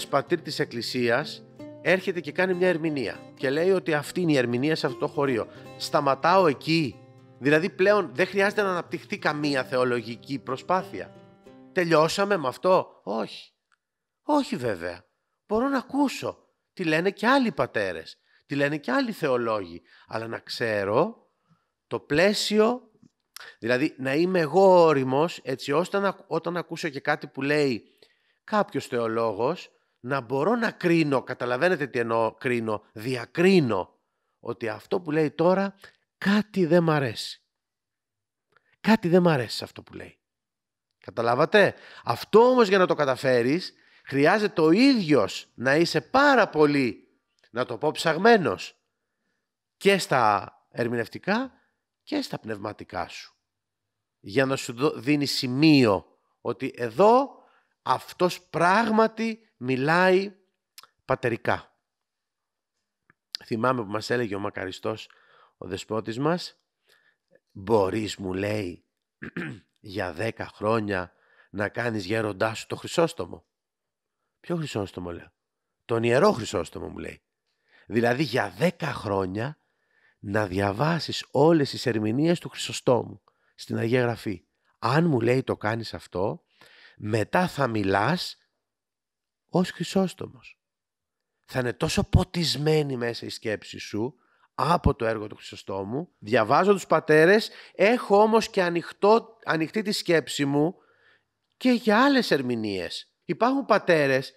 ένας πατήρ της εκκλησίας έρχεται και κάνει μια ερμηνεία και λέει ότι αυτή είναι η ερμηνεία σε αυτό το χωρίο. Σταματάω εκεί. Δηλαδή πλέον δεν χρειάζεται να αναπτυχθεί καμία θεολογική προσπάθεια. Τελειώσαμε με αυτό. Όχι. Όχι βέβαια. Μπορώ να ακούσω. Τι λένε και άλλοι πατέρες. Τι λένε και άλλοι θεολόγοι. Αλλά να ξέρω το πλαίσιο... Δηλαδή να είμαι εγώ όριμος έτσι ώστε όταν ακούσω και κάτι που λέει κάποιος θεολόγος να μπορώ να κρίνω, καταλαβαίνετε τι εννοώ κρίνω, διακρίνω ότι αυτό που λέει τώρα κάτι δεν μ' αρέσει. Κάτι δεν μ' αρέσει αυτό που λέει. Καταλάβατε. Αυτό όμως για να το καταφέρεις χρειάζεται ο ίδιος να είσαι πάρα πολύ, να το πω ψαγμένος, και στα ερμηνευτικά και στα πνευματικά σου. Για να σου δίνει σημείο ότι εδώ αυτός πράγματι μιλάει πατερικά. Θυμάμαι που μας έλεγε ο μακαριστός ο δεσπότης μας, μπορείς μου λέει για δέκα χρόνια να κάνεις γέροντάς σου το Χρυσόστομο. Ποιο Χρυσόστομο λέω. Τον Ιερό Χρυσόστομο μου λέει. Δηλαδή για δέκα χρόνια να διαβάσεις όλες τις ερμηνείες του Χρυσοστόμου στην Αγία Γραφή. Αν μου λέει το κάνεις αυτό, μετά θα μιλάς ως Χρυσόστομος. Θα είναι τόσο ποτισμένη μέσα η σκέψη σου από το έργο του Χρυσοστόμου, διαβάζω τους πατέρες, έχω όμως και ανοιχτό, ανοιχτή τη σκέψη μου και για άλλες ερμηνείες. Υπάρχουν πατέρες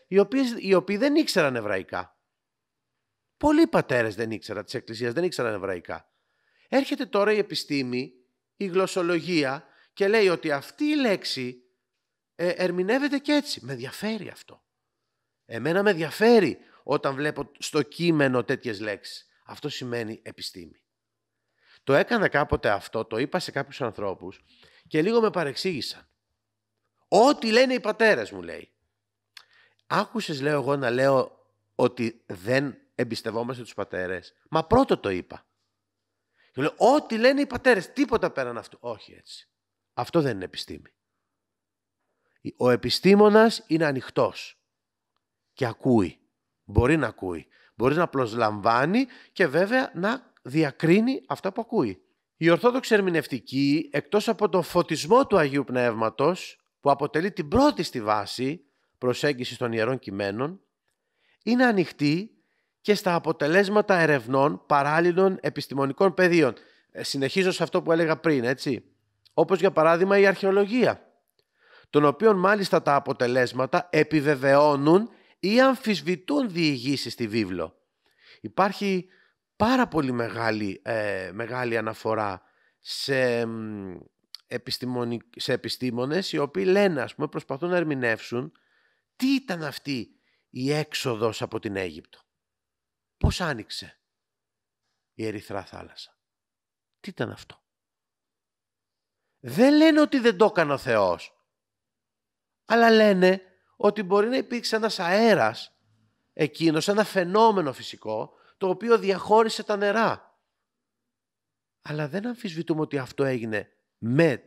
οι, οποίοι δεν ήξεραν εβραϊκά. Πολλοί πατέρες δεν ήξεραν της Εκκλησίας, δεν ήξεραν εβραϊκά. Έρχεται τώρα η επιστήμη, η γλωσσολογία και λέει ότι αυτή η λέξη ε, ερμηνεύεται και έτσι. Με ενδιαφέρει αυτό. Εμένα με ενδιαφέρει όταν βλέπω στο κείμενο τέτοιες λέξεις. Αυτό σημαίνει επιστήμη. Το έκανα κάποτε αυτό, το είπα σε κάποιους ανθρώπους και λίγο με παρεξήγησαν. Ό,τι λένε οι πατέρες μου λέει. Άκουσες λέω εγώ να λέω ότι δεν εμπιστευόμαστε τους πατέρες. Μα πρώτο το είπα. Και λέω ό,τι λένε οι πατέρες, τίποτα πέραν αυτού. Όχι έτσι. Αυτό δεν είναι επιστήμη. Ο επιστήμονας είναι ανοιχτός και ακούει. Μπορεί να ακούει. Μπορείς να προσλαμβάνει και βέβαια να διακρίνει αυτά που ακούει. Η Ορθόδοξη Ερμηνευτική, εκτός από τον φωτισμό του Αγίου Πνεύματος, που αποτελεί την πρώτη στη βάση προσέγγισης των Ιερών Κειμένων, είναι ανοιχτή και στα αποτελέσματα ερευνών παράλληλων επιστημονικών πεδίων. Ε, συνεχίζω σε αυτό που έλεγα πριν, έτσι. Όπως για παράδειγμα η αρχαιολογία, των οποίων μάλιστα τα αποτελέσματα επιβεβαιώνουν ή αμφισβητούν διηγήσεις στη βίβλο. Υπάρχει πάρα πολύ μεγάλη, ε, μεγάλη αναφορά σε, σε επιστήμονες οι οποίοι λένε, ας πούμε, προσπαθούν να ερμηνεύσουν τι ήταν αυτή η έξοδος από την Αίγυπτο. Πώς άνοιξε η Ερυθρά Θάλασσα. Τι ήταν αυτό. Δεν λένε ότι δεν το έκανε ο Θεός. Αλλά λένε ότι μπορεί να υπήρξε ένας αέρας εκείνος, ένα φαινόμενο φυσικό, το οποίο διαχώρισε τα νερά. Αλλά δεν αμφισβητούμε ότι αυτό έγινε με,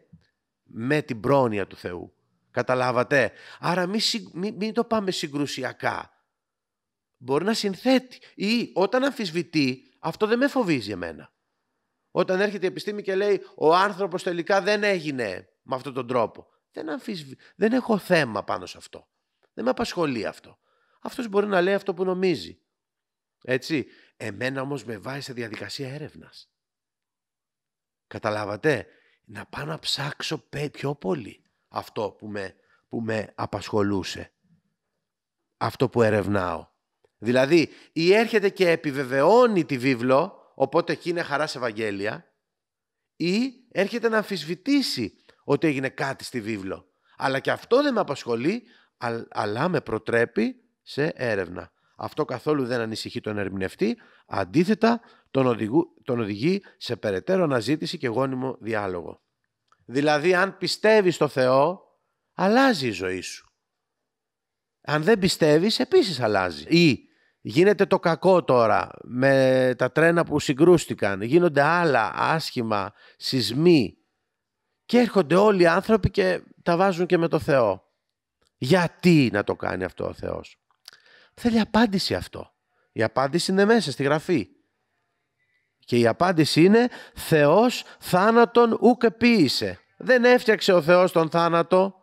με την πρόνοια του Θεού. Καταλάβατε. Άρα μην, το πάμε συγκρουσιακά. Μπορεί να συνθέτει. Ή όταν αμφισβητεί, αυτό δεν με φοβίζει εμένα. Όταν έρχεται η επιστήμη και λέει ο άνθρωπος τελικά δεν έγινε με αυτόν τον τρόπο. Δεν, δεν έχω θέμα πάνω σε αυτό. Δεν με απασχολεί αυτό. Αυτός μπορεί να λέει αυτό που νομίζει. Έτσι. Εμένα όμως με βάζει σε διαδικασία έρευνας. Καταλάβατε. Να πάω να ψάξω πιο πολύ αυτό που με, που με απασχολούσε. Αυτό που ερευνάω. Δηλαδή, ή έρχεται και επιβεβαιώνει τη βίβλο, οπότε εκεί είναι χαρά σε Ευαγγέλια, ή έρχεται να αμφισβητήσει ότι έγινε κάτι στη βίβλο. Αλλά και αυτό δεν με απασχολεί, αλλά με προτρέπει σε έρευνα. Αυτό καθόλου δεν ανησυχεί τον ερμηνευτή, αντίθετα τον, οδηγού, τον οδηγεί σε περαιτέρω αναζήτηση και γόνιμο διάλογο. Δηλαδή αν πιστεύεις στο Θεό, αλλάζει η ζωή σου. Αν δεν πιστεύεις, επίσης αλλάζει. Ή γίνεται το κακό τώρα με τα τρένα που συγκρούστηκαν, γίνονται άλλα άσχημα, σεισμοί και έρχονται όλοι οι άνθρωποι και τα βάζουν και με το Θεό. Γιατί να το κάνει αυτό ο Θεός. Θέλει απάντηση αυτό. Η απάντηση είναι μέσα στη Γραφή. Και η απάντηση είναι «Θεός θάνατον ουκ επίησε». Δεν έφτιαξε ο Θεός τον θάνατο.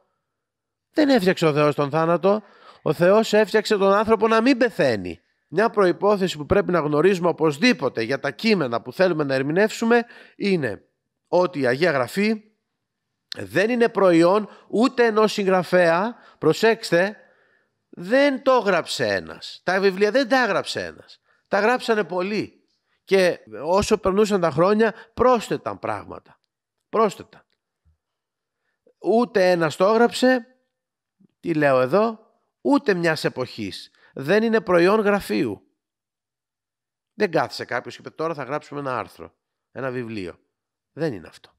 Δεν έφτιαξε ο Θεός τον θάνατο. Ο Θεός έφτιαξε τον άνθρωπο να μην πεθαίνει. Μια προϋπόθεση που πρέπει να γνωρίζουμε οπωσδήποτε για τα κείμενα που θέλουμε να ερμηνεύσουμε είναι ότι η Αγία Γραφή δεν είναι προϊόν ούτε ενός συγγραφέα, προσέξτε, δεν το έγραψε ένας. Τα βιβλία δεν τα έγραψε ένας. Τα γράψανε πολλοί. Και όσο περνούσαν τα χρόνια πρόσθεταν πράγματα. Πρόσθεταν. Ούτε ένας το έγραψε, τι λέω εδώ, ούτε μιας εποχής. Δεν είναι προϊόν γραφείου. Δεν κάθισε κάποιος και είπε τώρα θα γράψουμε ένα άρθρο, ένα βιβλίο. Δεν είναι αυτό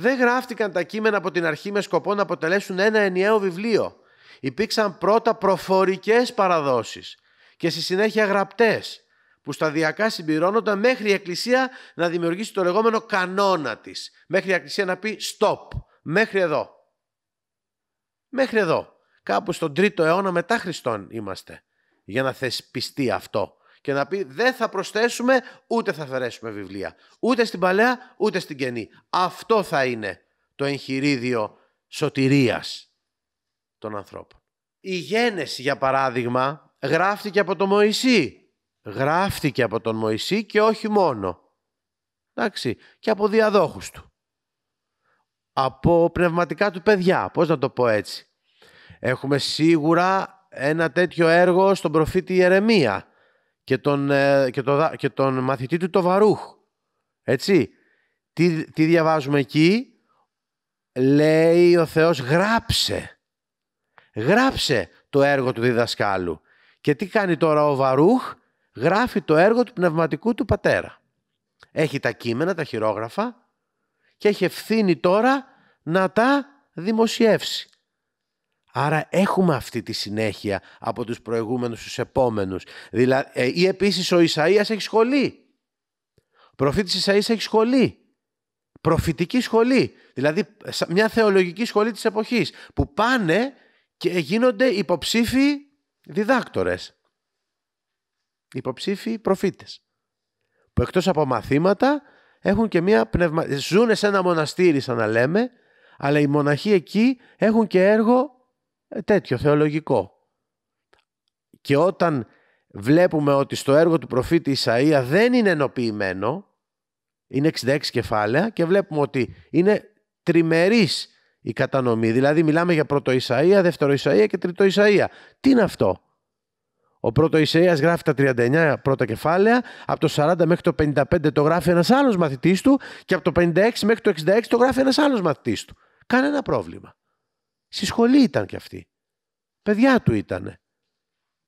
δεν γράφτηκαν τα κείμενα από την αρχή με σκοπό να αποτελέσουν ένα ενιαίο βιβλίο. Υπήρξαν πρώτα προφορικές παραδόσεις και στη συνέχεια γραπτές που σταδιακά συμπληρώνονταν μέχρι η Εκκλησία να δημιουργήσει το λεγόμενο κανόνα της. Μέχρι η Εκκλησία να πει stop, μέχρι εδώ. Μέχρι εδώ. Κάπου στον 3ο αιώνα μετά Χριστόν είμαστε για να θεσπιστεί αυτό και να πει δεν θα προσθέσουμε ούτε θα αφαιρέσουμε βιβλία. Ούτε στην παλαιά ούτε στην καινή. Αυτό θα είναι το εγχειρίδιο σωτηρίας των ανθρώπων. Η γένεση για παράδειγμα γράφτηκε από τον Μωυσή. Γράφτηκε από τον Μωυσή και όχι μόνο. Εντάξει, και από διαδόχους του. Από πνευματικά του παιδιά, πώς να το πω έτσι. Έχουμε σίγουρα ένα τέτοιο έργο στον προφήτη Ιερεμία και τον, ε, και τον, και τον μαθητή του το Βαρούχ. Έτσι. Τι, τι διαβάζουμε εκεί. Λέει ο Θεός γράψε. Γράψε το έργο του διδασκάλου. Και τι κάνει τώρα ο Βαρούχ. Γράφει το έργο του πνευματικού του πατέρα. Έχει τα κείμενα, τα χειρόγραφα και έχει ευθύνη τώρα να τα δημοσιεύσει. Άρα έχουμε αυτή τη συνέχεια από τους προηγούμενους στους επόμενους. Ε, ή επίσης ο Ισαΐας έχει σχολή. Ο προφήτης Ισαΐας έχει σχολή. Προφητική σχολή. Δηλαδή μια θεολογική σχολή της εποχής που πάνε και γίνονται υποψήφοι διδάκτορες. Υποψήφοι προφήτες. Που εκτός από μαθήματα έχουν και μια πνευμα... ζουν σε ένα μοναστήρι σαν να λέμε αλλά οι μοναχοί εκεί έχουν και έργο ε, τέτοιο θεολογικό. Και όταν βλέπουμε ότι στο έργο του προφήτη Ισαΐα δεν είναι ενοποιημένο, είναι 66 κεφάλαια και βλέπουμε ότι είναι τριμερής η κατανομή. Δηλαδή μιλάμε για πρώτο Ισαΐα, δεύτερο Ισαΐα και τρίτο Ισαΐα. Τι είναι αυτό. Ο πρώτο Ισαΐας γράφει τα 39 πρώτα κεφάλαια, από το 40 μέχρι το 55 το γράφει ένας άλλος μαθητής του και από το 56 μέχρι το 66 το γράφει ένας άλλος μαθητής του. Κανένα πρόβλημα. Στη σχολή ήταν κι αυτοί. Παιδιά του ήταν.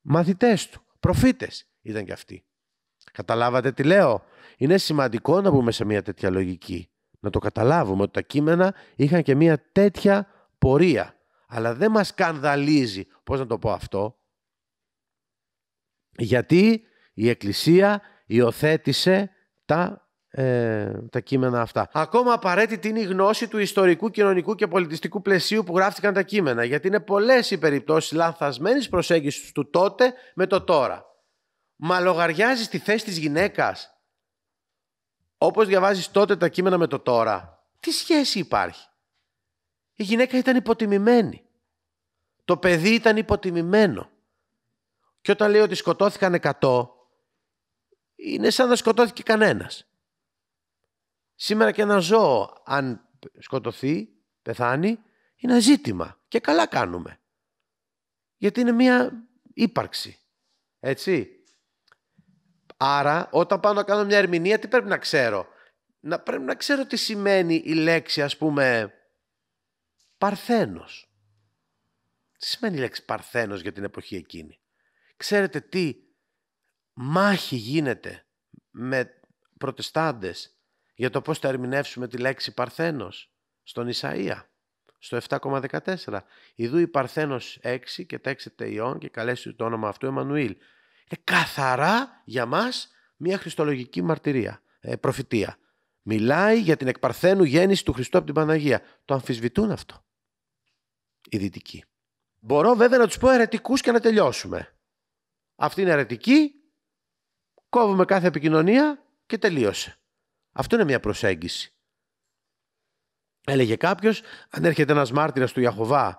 Μαθητές του. Προφήτες ήταν κι αυτοί. Καταλάβατε τι λέω. Είναι σημαντικό να μπούμε σε μια τέτοια λογική. Να το καταλάβουμε ότι τα κείμενα είχαν και μια τέτοια πορεία. Αλλά δεν μας σκανδαλίζει, πώς να το πω αυτό, γιατί η Εκκλησία υιοθέτησε τα ε, τα κείμενα αυτά. Ακόμα απαραίτητη είναι η γνώση του ιστορικού, κοινωνικού και πολιτιστικού πλαισίου που γράφτηκαν τα κείμενα, γιατί είναι πολλές οι περιπτώσεις λανθασμένης προσέγγισης του τότε με το τώρα. Μα λογαριάζεις τη θέση της γυναίκας. Όπως διαβάζεις τότε τα κείμενα με το τώρα, τι σχέση υπάρχει. Η γυναίκα ήταν υποτιμημένη. Το παιδί ήταν υποτιμημένο. Και όταν λέει ότι σκοτώθηκαν 100, είναι σαν να σκοτώθηκε κανένας. Σήμερα και ένα ζώο, αν σκοτωθεί, πεθάνει, είναι ζήτημα. Και καλά κάνουμε. Γιατί είναι μία ύπαρξη. Έτσι. Άρα, όταν πάω να κάνω μια ερμηνεία, τι πρέπει να ξέρω. Να, πρέπει να ξέρω τι σημαίνει η λέξη, ας πούμε, παρθένος. Τι σημαίνει η λέξη παρθένος για την εποχή εκείνη. Ξέρετε τι μάχη γίνεται με προτεστάντες για το πώς θα ερμηνεύσουμε τη λέξη Παρθένος στον Ισαΐα, στο 7,14. Ιδού η Παρθένος 6 και τέξετε ιών και καλέσει το όνομα αυτού Εμμανουήλ. Είναι καθαρά για μας μια χριστολογική μαρτυρία, ε, προφητεία. Μιλάει για την εκπαρθένου γέννηση του Χριστού από την Παναγία. Το αμφισβητούν αυτό οι δυτικοί. Μπορώ βέβαια να τους πω αιρετικούς και να τελειώσουμε. Αυτή είναι αιρετική, κόβουμε κάθε επικοινωνία και τελείωσε. Αυτό είναι μια προσέγγιση. Έλεγε κάποιος, αν έρχεται ένας μάρτυρας του Ιαχωβά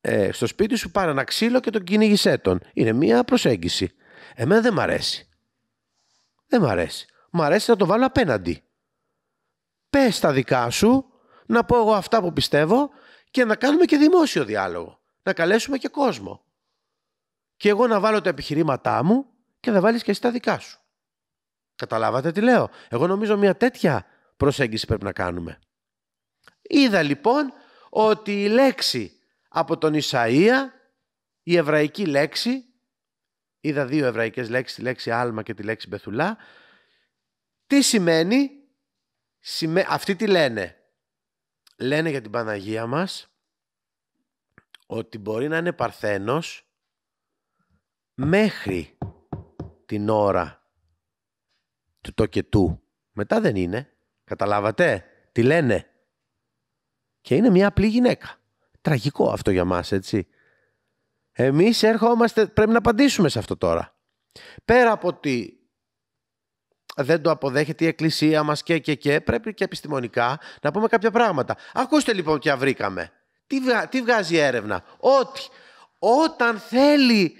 ε, στο σπίτι σου, πάρε ένα ξύλο και τον κυνήγησέ τον. Είναι μια προσέγγιση. Εμένα δεν μ' αρέσει. Δεν μ' αρέσει. Μ' αρέσει να το βάλω απέναντι. Πες τα δικά σου, να πω εγώ αυτά που πιστεύω και να κάνουμε και δημόσιο διάλογο. Να καλέσουμε και κόσμο. Και εγώ να βάλω τα επιχειρήματά μου και να βάλεις και εσύ τα δικά σου. Καταλάβατε τι λέω. Εγώ νομίζω μια τέτοια προσέγγιση πρέπει να κάνουμε. Είδα λοιπόν ότι η λέξη από τον Ισαΐα, η εβραϊκή λέξη, είδα δύο εβραϊκές λέξεις, τη λέξη άλμα και τη λέξη μπεθουλά, τι σημαίνει, Αυτή αυτοί τι λένε. Λένε για την Παναγία μας ότι μπορεί να είναι παρθένος μέχρι την ώρα του το και του. Μετά δεν είναι. Καταλάβατε τι λένε. Και είναι μια απλή γυναίκα. Τραγικό αυτό για μας, έτσι. Εμείς έρχομαστε, πρέπει να απαντήσουμε σε αυτό τώρα. Πέρα από ότι δεν το αποδέχεται η εκκλησία μας και και και, πρέπει και επιστημονικά να πούμε κάποια πράγματα. Ακούστε λοιπόν και βρήκαμε. Τι, τι βγάζει η έρευνα. Ότι όταν θέλει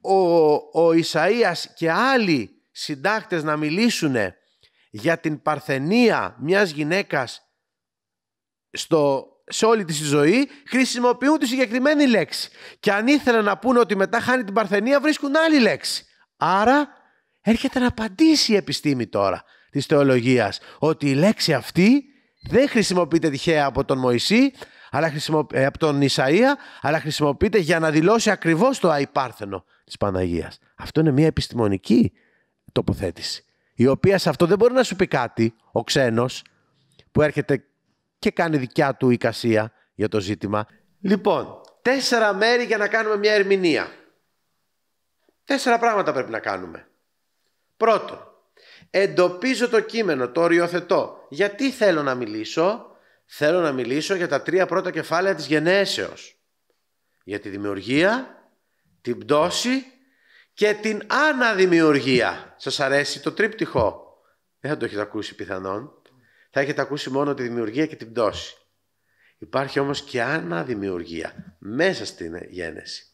ο, ο Ισαΐας και άλλοι συντάκτες να μιλήσουν για την παρθενία μιας γυναίκας στο, σε όλη της ζωή χρησιμοποιούν τη συγκεκριμένη λέξη. Και αν ήθελαν να πούνε ότι μετά χάνει την παρθενία βρίσκουν άλλη λέξη. Άρα έρχεται να απαντήσει η επιστήμη τώρα της θεολογίας ότι η λέξη αυτή δεν χρησιμοποιείται τυχαία από τον Μωυσή αλλά ε, από τον Ισαΐα αλλά χρησιμοποιείται για να δηλώσει ακριβώς το αϊπάρθενο της Παναγίας. Αυτό είναι μια επιστημονική τοποθέτηση. Η οποία σε αυτό δεν μπορεί να σου πει κάτι ο ξένος που έρχεται και κάνει δικιά του εικασία για το ζήτημα. Λοιπόν, τέσσερα μέρη για να κάνουμε μια ερμηνεία. Τέσσερα πράγματα πρέπει να κάνουμε. πρώτο εντοπίζω το κείμενο, το οριοθετώ. Γιατί θέλω να μιλήσω, θέλω να μιλήσω για τα τρία πρώτα κεφάλαια της γενέσεως. Για τη δημιουργία, την πτώση και την αναδημιουργία. Σας αρέσει το τρίπτυχο. Δεν θα το έχετε ακούσει πιθανόν. Θα έχετε ακούσει μόνο τη δημιουργία και την πτώση. Υπάρχει όμως και αναδημιουργία μέσα στην γένεση.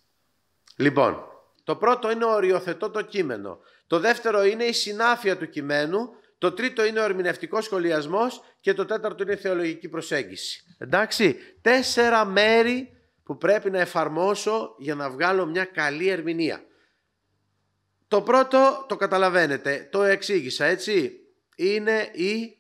Λοιπόν, το πρώτο είναι οριοθετώ το κείμενο. Το δεύτερο είναι η συνάφεια του κειμένου. Το τρίτο είναι ο ερμηνευτικός σχολιασμός και το τέταρτο είναι η θεολογική προσέγγιση. Εντάξει, τέσσερα μέρη που πρέπει να εφαρμόσω για να βγάλω μια καλή ερμηνεία. Το πρώτο το καταλαβαίνετε, το εξήγησα έτσι. Είναι η,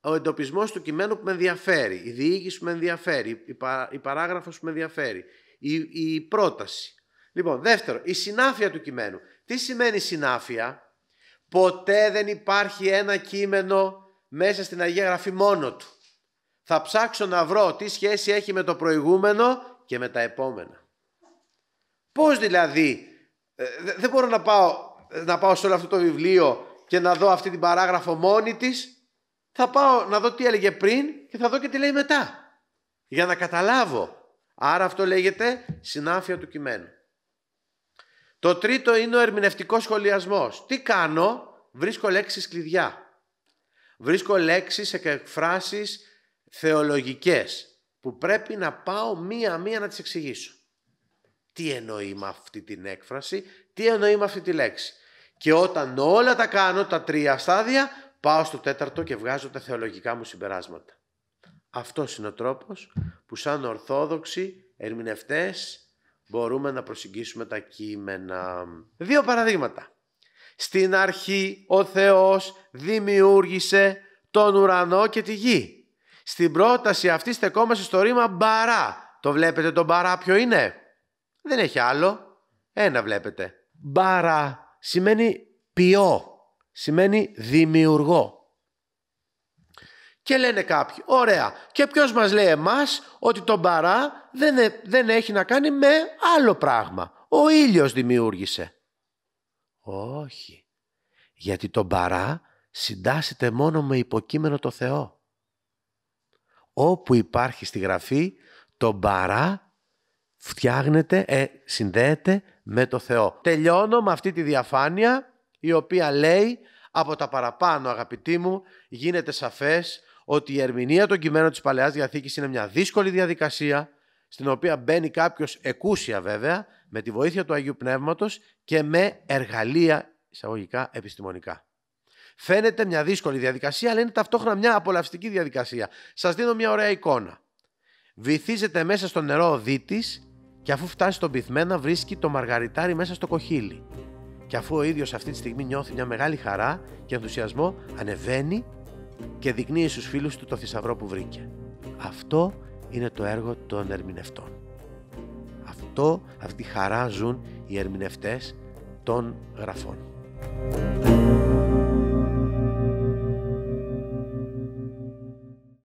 ο εντοπισμός του κειμένου που με ενδιαφέρει, η διήγηση που με ενδιαφέρει, η, πα, παράγραφος που με ενδιαφέρει, η, η πρόταση. Λοιπόν, δεύτερο, η συνάφεια του κειμένου. Τι σημαίνει συνάφεια? Ποτέ δεν υπάρχει ένα κείμενο μέσα στην Αγία Γραφή μόνο του. Θα ψάξω να βρω τι σχέση έχει με το προηγούμενο και με τα επόμενα. Πώς δηλαδή, ε, δεν μπορώ να πάω να πάω σε όλο αυτό το βιβλίο και να δω αυτή την παράγραφο μόνη της, θα πάω να δω τι έλεγε πριν και θα δω και τι λέει μετά. Για να καταλάβω. Άρα αυτό λέγεται συνάφεια του κειμένου. Το τρίτο είναι ο ερμηνευτικός σχολιασμός. Τι κάνω, βρίσκω λέξεις κλειδιά. Βρίσκω λέξεις και εκφράσεις θεολογικές που πρέπει να πάω μία-μία να τις εξηγήσω τι εννοεί με αυτή την έκφραση, τι εννοεί με αυτή τη λέξη. Και όταν όλα τα κάνω, τα τρία στάδια, πάω στο τέταρτο και βγάζω τα θεολογικά μου συμπεράσματα. Αυτός είναι ο τρόπος που σαν ορθόδοξοι ερμηνευτές μπορούμε να προσεγγίσουμε τα κείμενα. Δύο παραδείγματα. Στην αρχή ο Θεός δημιούργησε τον ουρανό και τη γη. Στην πρόταση αυτή στεκόμαστε στο ρήμα μπαρά. Το βλέπετε τον μπαρά ποιο είναι. Δεν έχει άλλο. Ένα βλέπετε. Μπάρα σημαίνει ποιό. Σημαίνει δημιουργό. Και λένε κάποιοι, ωραία, και ποιος μας λέει εμάς ότι το μπαρά δεν, ε, δεν έχει να κάνει με άλλο πράγμα. Ο ήλιος δημιούργησε. Όχι, γιατί το μπαρά συντάσσεται μόνο με υποκείμενο το Θεό. Όπου υπάρχει στη Γραφή, το μπαρά φτιάχνεται, ε, συνδέεται με το Θεό. Τελειώνω με αυτή τη διαφάνεια η οποία λέει από τα παραπάνω αγαπητοί μου γίνεται σαφές ότι η ερμηνεία των κειμένων της Παλαιάς Διαθήκης είναι μια δύσκολη διαδικασία στην οποία μπαίνει κάποιος εκούσια βέβαια με τη βοήθεια του Αγίου Πνεύματος και με εργαλεία εισαγωγικά επιστημονικά. Φαίνεται μια δύσκολη διαδικασία αλλά είναι ταυτόχρονα μια απολαυστική διαδικασία. Σας δίνω μια ωραία εικόνα. Βυθίζεται μέσα στο νερό ο δίτης και αφού φτάσει στον πυθμένα βρίσκει το μαργαριτάρι μέσα στο κοχύλι. Και αφού ο ίδιος αυτή τη στιγμή νιώθει μια μεγάλη χαρά και ενθουσιασμό ανεβαίνει και δεικνύει στους φίλους του το θησαυρό που βρήκε. Αυτό είναι το έργο των ερμηνευτών. Αυτό, αυτή χαρά ζουν οι ερμηνευτές των γραφών.